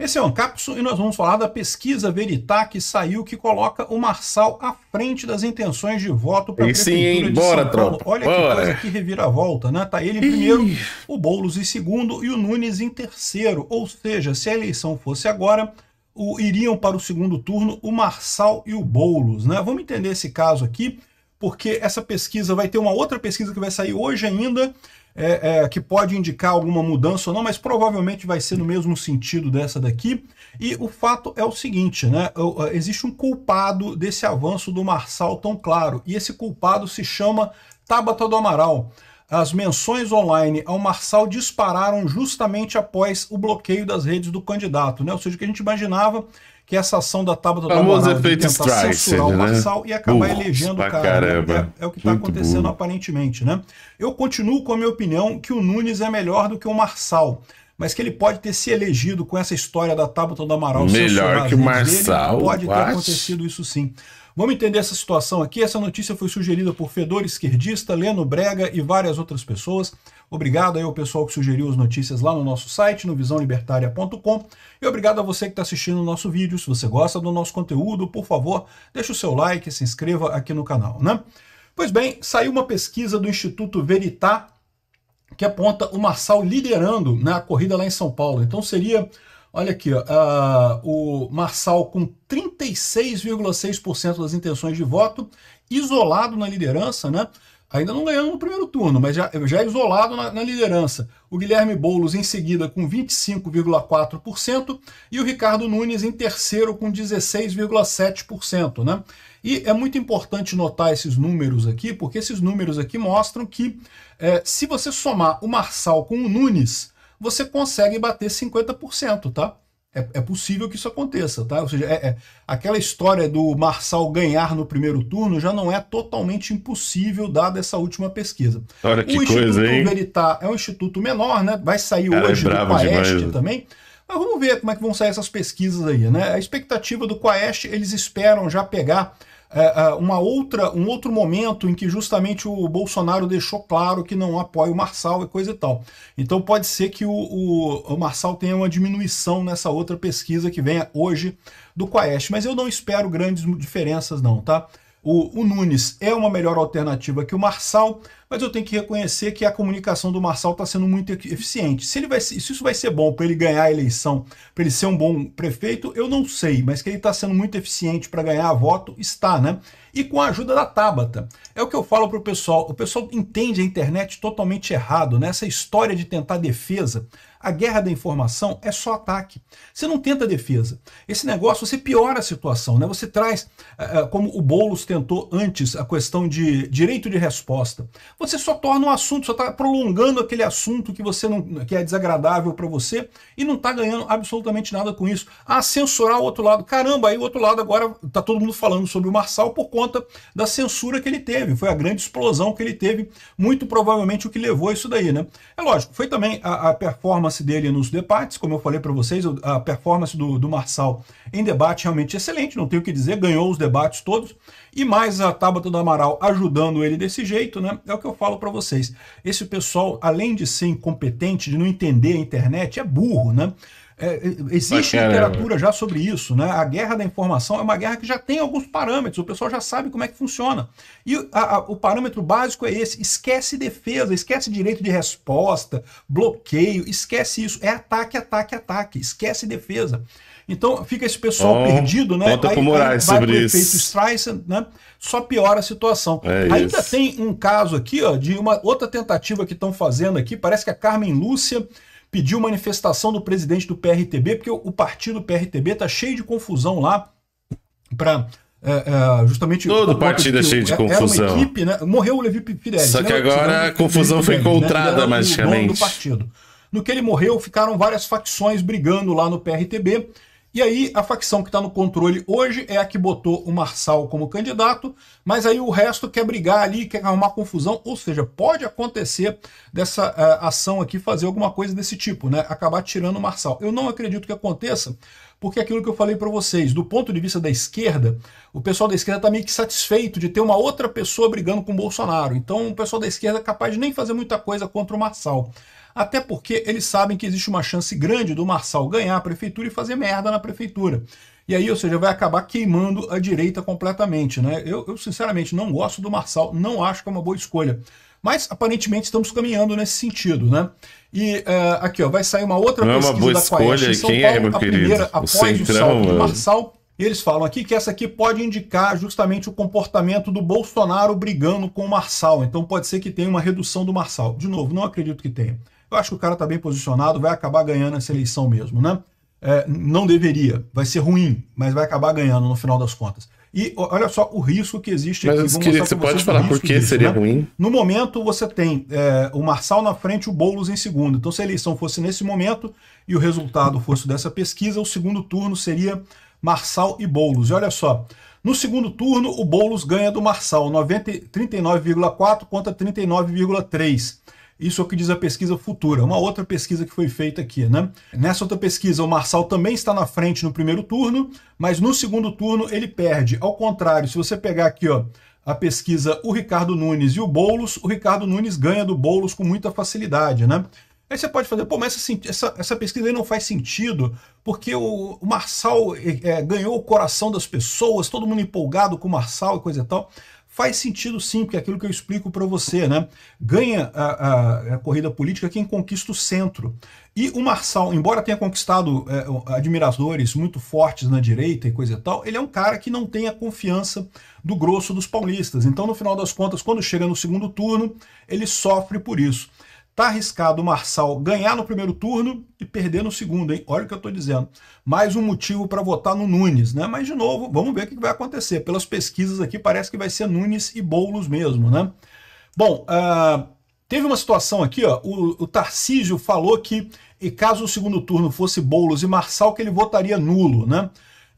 Esse é o Ancapsu e nós vamos falar da pesquisa Veritá que saiu que coloca o Marçal à frente das intenções de voto para a Prefeitura sim, bora, de São Paulo. Olha bora. que coisa que reviravolta, né? Tá ele em primeiro, Ih. o Boulos em segundo e o Nunes em terceiro. Ou seja, se a eleição fosse agora, o, iriam para o segundo turno o Marçal e o Boulos, né? Vamos entender esse caso aqui, porque essa pesquisa vai ter uma outra pesquisa que vai sair hoje ainda, é, é, que pode indicar alguma mudança ou não, mas provavelmente vai ser no mesmo sentido dessa daqui. E o fato é o seguinte, né? Existe um culpado desse avanço do Marçal tão claro, e esse culpado se chama Tabata do Amaral. As menções online ao Marçal dispararam justamente após o bloqueio das redes do candidato, né? Ou seja, o que a gente imaginava que essa ação da tábua do famoso efeito Streisand, censurar o né? Marçal e acabar Burros, elegendo o cara. É, é, o que está acontecendo burro. aparentemente, né? Eu continuo com a minha opinião que o Nunes é melhor do que o Marçal mas que ele pode ter se elegido com essa história da Tábua do Amaral. Melhor que o Marçal. Dele, pode ter acontecido isso sim. Vamos entender essa situação aqui. Essa notícia foi sugerida por Fedor Esquerdista, Leno Brega e várias outras pessoas. Obrigado aí ao pessoal que sugeriu as notícias lá no nosso site, no visãolibertaria.com. E obrigado a você que está assistindo o nosso vídeo. Se você gosta do nosso conteúdo, por favor, deixa o seu like, se inscreva aqui no canal, né? Pois bem, saiu uma pesquisa do Instituto Veritá que aponta o Marçal liderando na né, corrida lá em São Paulo. Então seria, olha aqui, uh, o Marçal com 36,6% das intenções de voto, isolado na liderança, né? Ainda não ganhando no primeiro turno, mas já, já é isolado na, na liderança. O Guilherme Boulos em seguida com 25,4% e o Ricardo Nunes em terceiro com 16,7%. Né? E é muito importante notar esses números aqui, porque esses números aqui mostram que é, se você somar o Marçal com o Nunes, você consegue bater 50%, tá? É, é, possível que isso aconteça, tá? Ou seja, é, é, aquela história do Marçal ganhar no primeiro turno já não é totalmente impossível, dada essa última pesquisa. Olha que o Instituto coisa, hein? Veritá é um instituto menor, né? Vai sair Cara, é hoje é do demais. também. Mas vamos ver como é que vão sair essas pesquisas aí, né? A expectativa do Quaest, eles esperam já pegar é, é, uma outra, um outro momento em que justamente o Bolsonaro deixou claro que não apoia o Marçal e coisa e tal. Então pode ser que o, o, o Marçal tenha uma diminuição nessa outra pesquisa que venha hoje do Quaest, mas eu não espero grandes diferenças não, tá? O, o Nunes é uma melhor alternativa que o Marçal, mas eu tenho que reconhecer que a comunicação do Marçal está sendo muito eficiente. Se, ele vai, se isso vai ser bom para ele ganhar a eleição, para ele ser um bom prefeito, eu não sei, mas que ele está sendo muito eficiente para ganhar voto, está, né? E com a ajuda da Tabata. É o que eu falo para o pessoal, o pessoal entende a internet totalmente errado, né? Essa história de tentar defesa, a guerra da informação é só ataque. Você não tenta defesa. Esse negócio, você piora a situação, né? Você traz, eh, eh, como o Boulos tentou antes, a questão de direito de resposta você só torna um assunto, só está prolongando aquele assunto que você não, que é desagradável para você e não está ganhando absolutamente nada com isso. Ah, censurar o outro lado. Caramba, aí o outro lado agora está todo mundo falando sobre o Marçal por conta da censura que ele teve. Foi a grande explosão que ele teve, muito provavelmente o que levou a isso daí, né? É lógico, foi também a, a performance dele nos debates, como eu falei para vocês, a performance do, do Marçal em debate realmente excelente, não tenho o que dizer, ganhou os debates todos, e mais a Tabata do Amaral ajudando ele desse jeito, né? É o que eu eu falo para vocês. Esse pessoal, além de ser incompetente, de não entender a internet, é burro, né? É, é existe Bacana, literatura né? já sobre isso, né? A guerra da informação é uma guerra que já tem alguns parâmetros, o pessoal já sabe como é que funciona. E a, a, o parâmetro básico é esse: esquece defesa, esquece direito de resposta, bloqueio, esquece isso. É ataque, ataque, ataque, esquece defesa. Então fica esse pessoal oh, perdido, né? Conta aí, pro Moraes sobre isso. efeito Streisand, né? Só piora a situação. É Ainda isso. tem um caso aqui, ó, de uma outra tentativa que estão fazendo aqui. Parece que a Carmen Lúcia pediu manifestação do presidente do PRTB, porque o, o partido PRTB tá cheio de confusão lá para é, é, justamente todo partido é cheio de é, é confusão. Equipe, né? Morreu o Levi Fidelis. Só que né? agora a confusão foi né? encontrada, né? basicamente. Do partido. No que ele morreu, ficaram várias facções brigando lá no PRTB. E aí a facção que está no controle hoje é a que botou o Marçal como candidato, mas aí o resto quer brigar ali, quer arrumar confusão, ou seja, pode acontecer dessa uh, ação aqui fazer alguma coisa desse tipo, né? Acabar tirando o Marçal. Eu não acredito que aconteça, porque é aquilo que eu falei para vocês, do ponto de vista da esquerda, o pessoal da esquerda está meio que satisfeito de ter uma outra pessoa brigando com o Bolsonaro. Então o pessoal da esquerda é capaz de nem fazer muita coisa contra o Marçal. Até porque eles sabem que existe uma chance grande do Marçal ganhar a prefeitura e fazer merda na prefeitura. E aí, ou seja, vai acabar queimando a direita completamente. Né? Eu, eu sinceramente não gosto do Marçal, não acho que é uma boa escolha. Mas aparentemente estamos caminhando nesse sentido, né? E uh, aqui, ó, vai sair uma outra não pesquisa é uma boa da escolha, quem é, Paulo, é, meu a querido? primeira, após o, centrão, o é. salto Marçal, eles falam aqui que essa aqui pode indicar justamente o comportamento do Bolsonaro brigando com o Marçal. Então pode ser que tenha uma redução do Marçal. De novo, não acredito que tenha. Eu acho que o cara está bem posicionado, vai acabar ganhando essa eleição mesmo, né? É, não deveria, vai ser ruim, mas vai acabar ganhando no final das contas. E olha só o risco que existe Mas aqui. você pode falar por que seria né? ruim? No momento, você tem é, o Marçal na frente e o Boulos em segundo. Então, se a eleição fosse nesse momento e o resultado fosse dessa pesquisa, o segundo turno seria Marçal e Boulos. E olha só, no segundo turno, o Boulos ganha do Marçal, 39,4 contra 39,3. Isso é o que diz a pesquisa futura, uma outra pesquisa que foi feita aqui, né? Nessa outra pesquisa, o Marçal também está na frente no primeiro turno, mas no segundo turno ele perde. Ao contrário, se você pegar aqui, ó, a pesquisa o Ricardo Nunes e o Boulos, o Ricardo Nunes ganha do Boulos com muita facilidade, né? Aí você pode fazer, pô, mas essa, essa, essa pesquisa aí não faz sentido, porque o, o Marçal é, é ganhou o coração das pessoas, todo mundo empolgado com o Marçal e coisa e tal. Faz sentido sim, porque é aquilo que eu explico para você, né? Ganha a, a, a, corrida política quem conquista o centro. E o Marçal, embora tenha conquistado é, admiradores muito fortes na direita e coisa e tal, ele é um cara que não tem a confiança do grosso dos paulistas. Então, no final das contas, quando chega no segundo turno, ele sofre por isso. Tá arriscado o Marçal ganhar no primeiro turno e perder no segundo, hein? Olha o que eu estou dizendo. Mais um motivo para votar no Nunes, né? Mas, de novo, vamos ver o que vai acontecer. Pelas pesquisas aqui, parece que vai ser Nunes e Boulos mesmo, né? Bom, uh, teve uma situação aqui, ó. O, o Tarcísio falou que, e caso o segundo turno fosse Boulos e Marçal, que ele votaria nulo, né?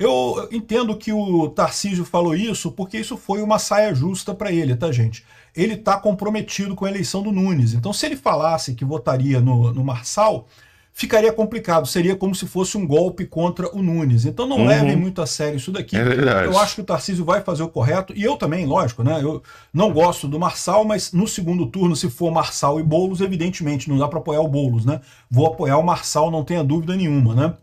Eu entendo que o Tarcísio falou isso porque isso foi uma saia justa para ele, tá, gente? Ele está comprometido com a eleição do Nunes. Então, se ele falasse que votaria no, no Marçal, ficaria complicado. Seria como se fosse um golpe contra o Nunes. Então, não uhum. levem muito a sério isso daqui. É eu acho que o Tarcísio vai fazer o correto. E eu também, lógico, né? Eu não gosto do Marçal, mas no segundo turno, se for Marçal e Boulos, evidentemente, não dá para apoiar o Boulos, né? Vou apoiar o Marçal, não tenha dúvida nenhuma, né?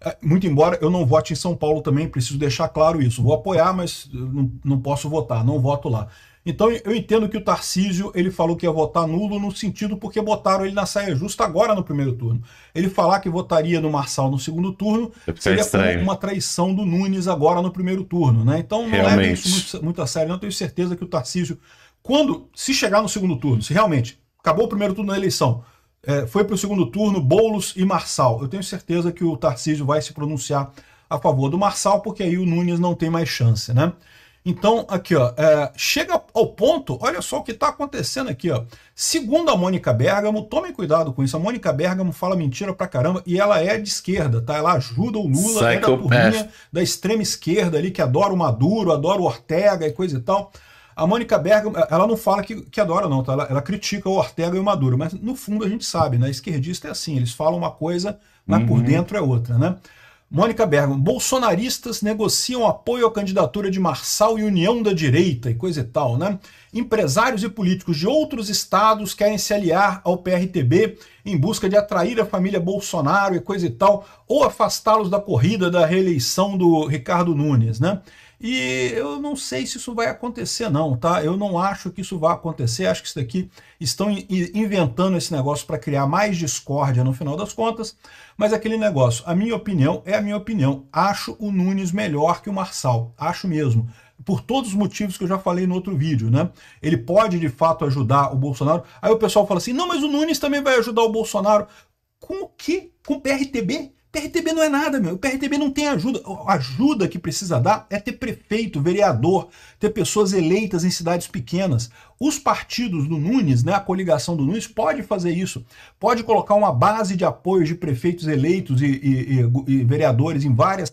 É, muito embora eu não vote em São Paulo também, preciso deixar claro isso. Vou apoiar, mas eh, não, não posso votar, não voto lá. Então eu entendo que o Tarcísio ele falou que ia votar nulo no sentido porque botaram ele na saia justa agora no primeiro turno. Ele falar que votaria no Marçal no segundo turno seria uma traição do Nunes agora no primeiro turno, né? Então não Realmente. isso muito, muito a sério. Não tenho certeza que o Tarcísio, quando se chegar no segundo turno, se realmente acabou o primeiro turno da eleição, é, foi para o segundo turno Boulos e Marçal. Eu tenho certeza que o Tarcísio vai se pronunciar a favor do Marçal, porque aí o Nunes não tem mais chance, né? Então, aqui, ó, é, chega ao ponto, olha só o que está acontecendo aqui, ó. Segundo a Mônica Bergamo, tomem cuidado com isso, a Mônica Bergamo fala mentira pra caramba e ela é de esquerda, tá? Ela ajuda o Lula, é da turminha da extrema esquerda ali, que adora o Maduro, adora o Ortega e coisa e tal. A Mônica Bergamo, ela não fala que, que adora, não, tá? Ela, ela, critica o Ortega e o Maduro, mas no fundo a gente sabe, né? Esquerdista é assim, eles falam uma coisa, mas uhum. por dentro é outra, né? Mônica Bergamo, bolsonaristas negociam apoio à candidatura de Marçal e União da Direita e coisa e tal, né? Empresários e políticos de outros estados querem se aliar ao PRTB em busca de atrair a família Bolsonaro e coisa e tal, ou afastá-los da corrida da reeleição do Ricardo Nunes, né? E eu não sei se isso vai acontecer, não, tá? Eu não acho que isso vai acontecer. Acho que isso daqui estão inventando esse negócio para criar mais discórdia no final das contas. Mas aquele negócio, a minha opinião é a minha opinião. Acho o Nunes melhor que o Marçal. Acho mesmo por todos os motivos que eu já falei no outro vídeo, né? Ele pode de fato ajudar o Bolsonaro. Aí o pessoal fala assim: não, mas o Nunes também vai ajudar o Bolsonaro. Com o quê? Com o PRTB? PRTB não é nada, meu. O PRTB não tem ajuda. A ajuda que precisa dar é ter prefeito, vereador, ter pessoas eleitas em cidades pequenas. Os partidos do Nunes, né, a coligação do Nunes, pode fazer isso. Pode colocar uma base de apoio de prefeitos eleitos e, e, e, e vereadores em várias.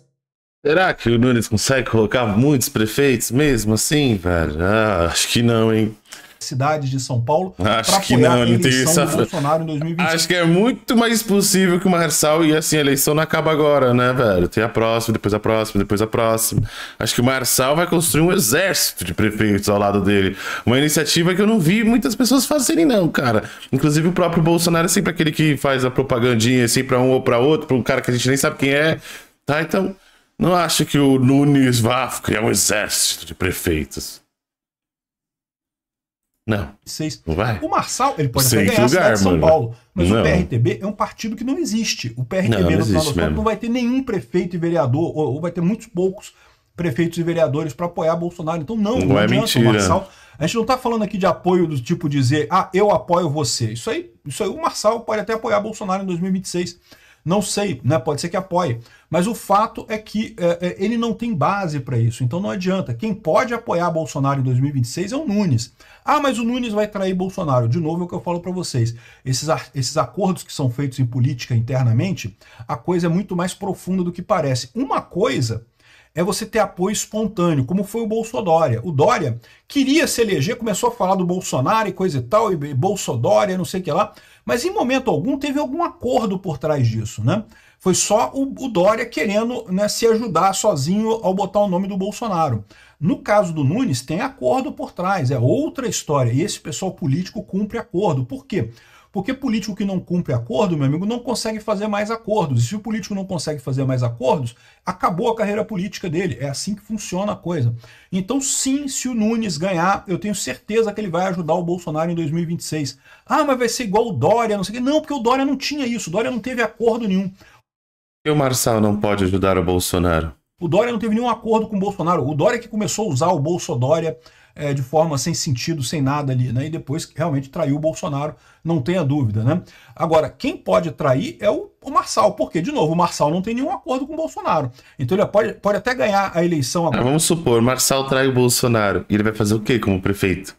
Será que o Nunes consegue colocar muitos prefeitos mesmo assim, velho? Ah, acho que não, hein? cidades de São Paulo para que não, a eleição não tem essa... do Bolsonaro em 2025. Acho que é muito mais possível que o Marçal e assim, a eleição não acaba agora, né, velho? Tem a próxima, depois a próxima, depois a próxima. Acho que o Marçal vai construir um exército de prefeitos ao lado dele. Uma iniciativa que eu não vi muitas pessoas fazerem, não, cara. Inclusive o próprio Bolsonaro é sempre aquele que faz a propagandinha assim para um ou para outro, para um cara que a gente nem sabe quem é. Tá, então não acho que o Nunes vá criar um exército de prefeitos. Não. Seis. Não vai. O Marçal, ele pode até ganhar lugar, a cidade de São Paulo. Mas não. o PRTB é um partido que não existe. O PRTB, não, não não vai ter nenhum prefeito e vereador, ou, ou vai ter muitos poucos prefeitos e vereadores para apoiar Bolsonaro. Então, não, não, não é adianta, mentira. Marçal. A gente não está falando aqui de apoio do tipo dizer, ah, eu apoio você. Isso aí, isso aí o Marçal pode até apoiar Bolsonaro em 2026. Não sei, né? pode ser que apoie. Mas o fato é que é, é ele não tem base para isso, então não adianta. Quem pode apoiar Bolsonaro em 2026 é o Nunes. Ah, mas o Nunes vai trair Bolsonaro. De novo é o que eu falo para vocês. Esses, esses acordos que são feitos em política internamente, a coisa é muito mais profunda do que parece. Uma coisa é você ter apoio espontâneo, como foi o Bolsonaro. O Dória queria se eleger, começou a falar do Bolsonaro e coisa e tal, e Bolsonaro, não sei o que lá, mas em momento algum teve algum acordo por trás disso, né? Foi só o, o Dória querendo né, se ajudar sozinho ao botar o nome do Bolsonaro. No caso do Nunes, tem acordo por trás, é outra história. E esse pessoal político cumpre acordo. Por quê? Porque político que não cumpre acordo, meu amigo, não consegue fazer mais acordos. E se o político não consegue fazer mais acordos, acabou a carreira política dele. É assim que funciona a coisa. Então, sim, se o Nunes ganhar, eu tenho certeza que ele vai ajudar o Bolsonaro em 2026. Ah, mas vai ser igual o Dória, não sei o quê. Não, porque o Dória não tinha isso. O Dória não teve acordo nenhum. E o Marçal não pode ajudar o Bolsonaro? O Dória não teve nenhum acordo com o Bolsonaro. O Dória que começou a usar o Bolsodória é, de forma sem sentido, sem nada ali, né? E depois realmente traiu o Bolsonaro, não tenha dúvida, né? Agora, quem pode trair é o, o Marçal, porque, de novo, o Marçal não tem nenhum acordo com o Bolsonaro. Então ele pode, pode até ganhar a eleição agora. Ah, vamos supor, Marçal trai o Bolsonaro. E ele vai fazer o quê como prefeito?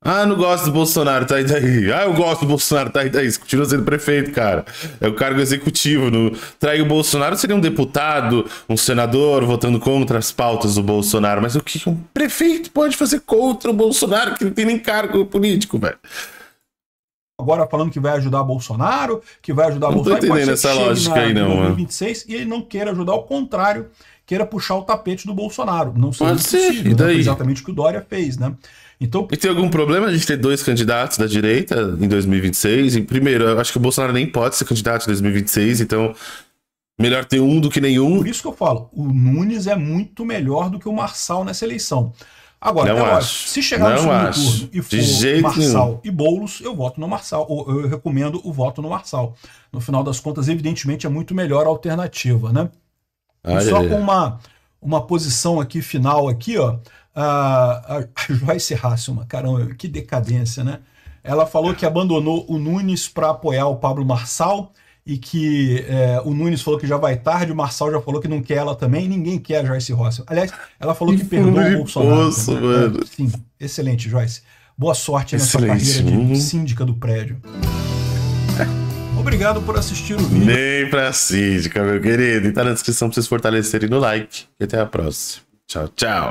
Ah, não gosto do Bolsonaro, tá, tá aí daí. Ah, eu gosto do Bolsonaro, tá aí daí. Tá Continua sendo prefeito, cara. É o cargo executivo. No... Trair o Bolsonaro seria um deputado, um senador votando contra as pautas do Bolsonaro. Mas o que um prefeito pode fazer contra o Bolsonaro, que não tem nem cargo político, velho? Agora falando que vai ajudar Bolsonaro, que vai ajudar não Bolsonaro. Não tô entendendo essa lógica aí, não. 2026, mano. e ele não queira ajudar, ao contrário, queira puxar o tapete do Bolsonaro. Não seria pode ser, e né? daí? exatamente o que o Dória fez, né? Então... E tem algum problema a gente ter dois candidatos da direita em 2026? E, primeiro, eu acho que o Bolsonaro nem pode ser candidato em 2026, então melhor ter um do que nenhum. Por isso que eu falo, o Nunes é muito melhor do que o Marçal nessa eleição. Agora, não se chegar não no segundo acho. turno e for Marçal nenhum. e Boulos, eu voto no Marçal. Eu, eu recomendo o voto no Marçal. No final das contas, evidentemente, é muito melhor a alternativa, né? Olha. Só com uma, uma posição aqui final aqui, ó a, a, a Joyce Hasselman, caramba, que decadência, né? Ela falou que abandonou o Nunes para apoiar o Pablo Marçal e que é, o Nunes falou que já vai tarde, o Marçal já falou que não quer ela também, ninguém quer a Joyce Rossi. Aliás, ela falou que, que perdoa o Bolsonaro. Poço, né? mano. Sim, excelente, Joyce. Boa sorte Excelente. nessa carreira de uhum. síndica do prédio. Obrigado por assistir o vídeo. Nem pra síndica, meu querido. E tá na descrição pra vocês fortalecerem no like. E até a próxima. Tchau, tchau.